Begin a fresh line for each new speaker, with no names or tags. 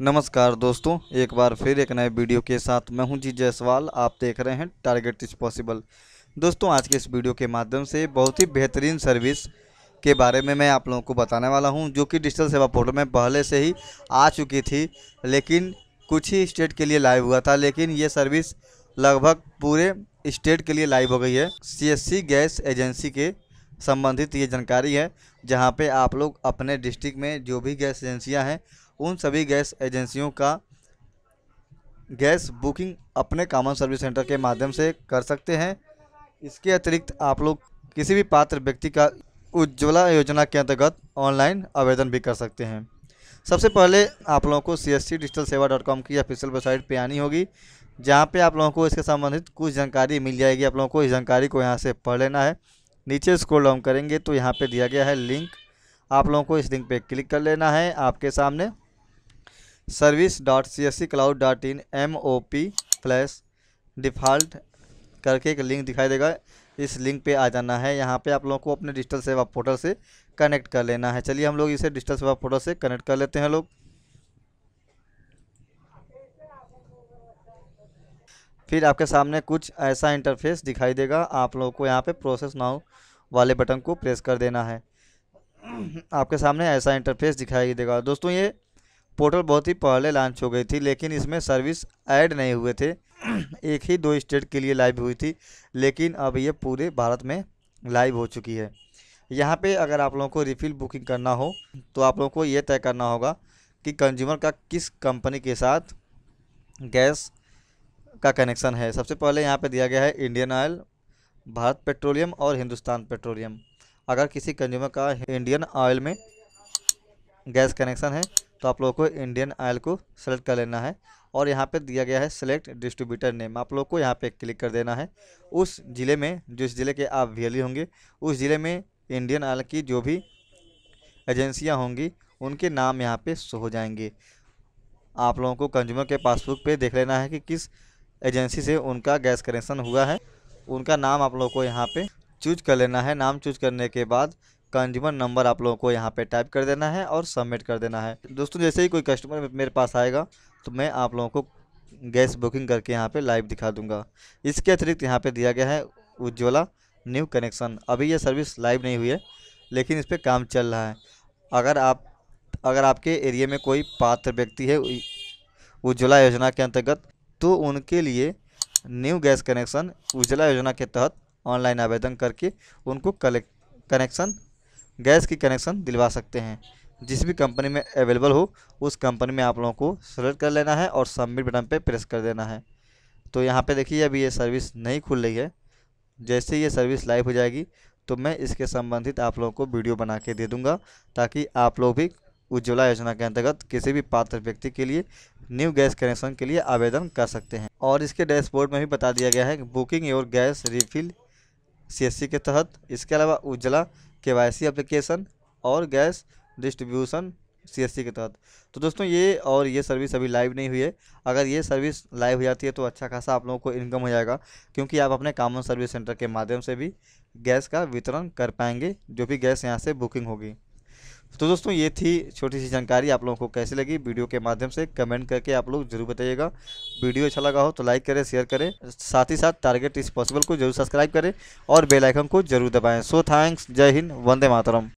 नमस्कार दोस्तों एक बार फिर एक नए वीडियो के साथ मैं हूं जी जायसवाल आप देख रहे हैं टारगेट इज पॉसिबल दोस्तों आज के इस वीडियो के माध्यम से बहुत ही बेहतरीन सर्विस के बारे में मैं आप लोगों को बताने वाला हूं जो कि डिजिटल सेवा पोर्टल में पहले से ही आ चुकी थी लेकिन कुछ ही स्टेट के लिए लाइव हुआ था लेकिन ये सर्विस लगभग पूरे स्टेट के लिए लाइव हो गई है सी गैस एजेंसी के संबंधित ये जानकारी है जहाँ पे आप लोग अपने डिस्ट्रिक्ट में जो भी गैस एजेंसियाँ हैं उन सभी गैस एजेंसियों का गैस बुकिंग अपने कॉमन सर्विस सेंटर के माध्यम से कर सकते हैं इसके अतिरिक्त आप लोग किसी भी पात्र व्यक्ति का उज्ज्वला योजना के अंतर्गत ऑनलाइन आवेदन भी कर सकते हैं सबसे पहले आप लोगों को सी एस सी डिजिटल सेवा डॉट कॉम की ऑफिशियल वेबसाइट पर आनी होगी जहाँ पे आप लोगों को इसके संबंधित कुछ जानकारी मिल जाएगी आप लोगों को इस जानकारी को यहाँ से पढ़ लेना है नीचे स्क्रॉल डाउन करेंगे तो यहाँ पे दिया गया है लिंक आप लोगों को इस लिंक पे क्लिक कर लेना है आपके सामने service dot C S C cloud dot in M O P plus default करके एक लिंक दिखाई देगा इस लिंक पे आ जाना है यहाँ पे आप लोगों को अपने डिजिटल सेवा पोर्टल से कनेक्ट कर लेना है चलिए हम लोग इसे डिजिटल सेवा पोर्टल से कनेक्ट कर लेते हैं लोग फिर आपके सामने कुछ ऐसा इंटरफेस दिखाई देगा आप लोगों को यहाँ पे प्रोसेस नाउ वाले बटन को प्रेस कर देना है आपके सामने ऐसा इंटरफेस दिखाई देगा दोस्तों ये पोर्टल बहुत ही पहले लॉन्च हो गई थी लेकिन इसमें सर्विस ऐड नहीं हुए थे एक ही दो स्टेट के लिए लाइव हुई थी लेकिन अब ये पूरे भारत में लाइव हो चुकी है यहाँ पे अगर आप लोगों को रिफ़िल बुकिंग करना हो तो आप लोगों को ये तय करना होगा कि कंज्यूमर का किस कंपनी के साथ गैस का कनेक्शन है सबसे पहले यहाँ पे दिया गया है इंडियन ऑयल भारत पेट्रोलियम और हिंदुस्तान पेट्रोलियम अगर किसी कंज्यूमर का इंडियन ऑयल में गैस कनेक्शन है तो आप लोगों को इंडियन ऑयल को सेलेक्ट कर लेना है और यहाँ पे दिया गया है सेलेक्ट डिस्ट्रीब्यूटर नेम आप लोग को यहाँ पे क्लिक कर देना है उस ज़िले में जिस ज़िले के आप वी e होंगे उस ज़िले में इंडियन ऑयल की जो भी एजेंसियाँ होंगी उनके नाम यहाँ पर सो हो जाएंगे आप लोगों को कंज्यूमर के पासबुक पर देख लेना है कि किस एजेंसी से उनका गैस कनेक्शन हुआ है उनका नाम आप लोगों को यहाँ पर चूज कर लेना है नाम चूज करने के बाद कंज्यूमर नंबर आप लोगों को यहाँ पे टाइप कर देना है और सबमिट कर देना है दोस्तों जैसे ही कोई कस्टमर मेरे पास आएगा तो मैं आप लोगों को गैस बुकिंग करके यहाँ पे लाइव दिखा दूंगा इसके अतिरिक्त यहाँ पे दिया गया है उज्ज्वला न्यू कनेक्शन अभी यह सर्विस लाइव नहीं हुई है लेकिन इस पर काम चल रहा है अगर आप अगर आपके एरिए में कोई पात्र व्यक्ति है उज्ज्वला योजना के अंतर्गत तो उनके लिए न्यू गैस कनेक्शन उज्ज्वला योजना के तहत ऑनलाइन आवेदन करके उनको कलेक्ट कनेक्शन गैस की कनेक्शन दिलवा सकते हैं जिस भी कंपनी में अवेलेबल हो उस कंपनी में आप लोगों को सेलेक्ट कर लेना है और सबमिट बटन पे प्रेस कर देना है तो यहाँ पे देखिए अभी ये सर्विस नहीं खुल रही है जैसे ये सर्विस लाइव हो जाएगी तो मैं इसके संबंधित आप लोगों को वीडियो बना के दे दूँगा ताकि आप लोग भी उज्ज्वला योजना के अंतर्गत किसी भी पात्र व्यक्ति के लिए न्यू गैस कनेक्शन के लिए आवेदन कर सकते हैं और इसके डैशबोर्ड में भी बता दिया गया है booking your gas refill CSC के तहत इसके अलावा उज्ज्वला के एप्लीकेशन और गैस डिस्ट्रीब्यूशन सी के तहत तो दोस्तों ये और ये सर्विस अभी लाइव नहीं हुई है अगर ये सर्विस लाइव हो जाती है तो अच्छा खासा आप लोगों को इनकम हो जाएगा क्योंकि आप अपने कामन सर्विस सेंटर के माध्यम से भी गैस का वितरण कर पाएंगे जो भी गैस यहाँ से बुकिंग होगी तो दोस्तों ये थी छोटी सी जानकारी आप लोगों को कैसी लगी वीडियो के माध्यम से कमेंट करके आप लोग जरूर बताइएगा वीडियो अच्छा लगा हो तो लाइक करें शेयर करें साथ ही साथ टारगेट इस पॉसिबल को जरूर सब्सक्राइब करें और बेलाइकन को जरूर दबाएँ सो थैंक्स जय हिंद वंदे मातरम